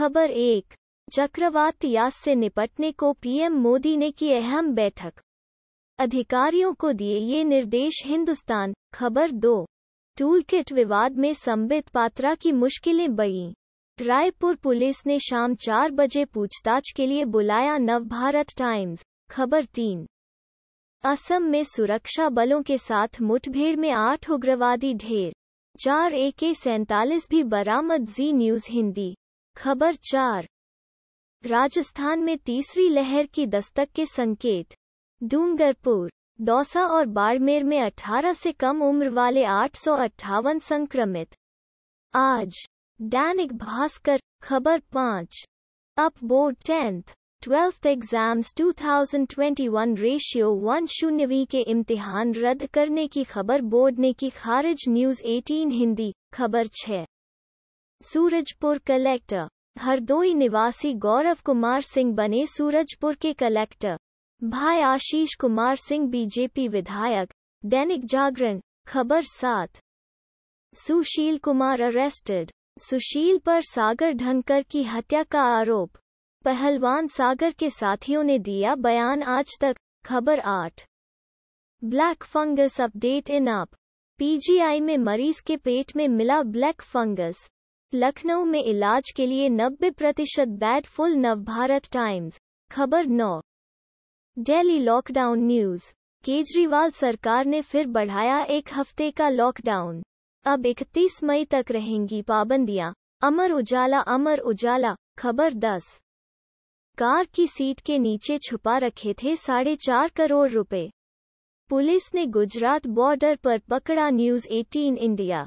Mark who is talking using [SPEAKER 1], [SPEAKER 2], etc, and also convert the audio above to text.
[SPEAKER 1] खबर एक चक्रवात यास से निपटने को पीएम मोदी ने की अहम बैठक अधिकारियों को दिए ये निर्देश हिंदुस्तान खबर दो टूल किट विवाद में संबित पात्रा की मुश्किलें बढ़ी रायपुर पुलिस ने शाम चार बजे पूछताछ के लिए बुलाया नवभारत टाइम्स खबर तीन असम में सुरक्षा बलों के साथ मुठभेड़ में आठ उग्रवादी ढेर चार ए के सैंतालीस भी बरामद जी न्यूज हिंदी खबर चार राजस्थान में तीसरी लहर की दस्तक के संकेत डूंगरपुर दौसा और बाड़मेर में 18 से कम उम्र वाले आठ संक्रमित आज दैनिक भास्कर खबर पाँच up board tenth twelfth exams 2021 ratio one शून्यवी के इम्तिहान रद्द करने की खबर बोर्ड ने की खारिज न्यूज 18 हिंदी खबर छः सूरजपुर कलेक्टर हरदोई निवासी गौरव कुमार सिंह बने सूरजपुर के कलेक्टर भाई आशीष कुमार सिंह बीजेपी विधायक दैनिक जागरण खबर सात सुशील कुमार अरेस्टेड सुशील पर सागर ढनकर की हत्या का आरोप पहलवान सागर के साथियों ने दिया बयान आज तक खबर आठ ब्लैक फंगस अपडेट इन आप पीजीआई में मरीज के पेट में मिला ब्लैक फंगस लखनऊ में इलाज के लिए 90 प्रतिशत बेड फुल नवभारत टाइम्स खबर नौ दिल्ली लॉकडाउन न्यूज केजरीवाल सरकार ने फिर बढ़ाया एक हफ्ते का लॉकडाउन अब 31 मई तक रहेंगी पाबंदियां अमर उजाला अमर उजाला खबर दस कार की सीट के नीचे छुपा रखे थे साढ़े चार करोड़ रुपए पुलिस ने गुजरात बॉर्डर पर पकड़ा न्यूज 18 इंडिया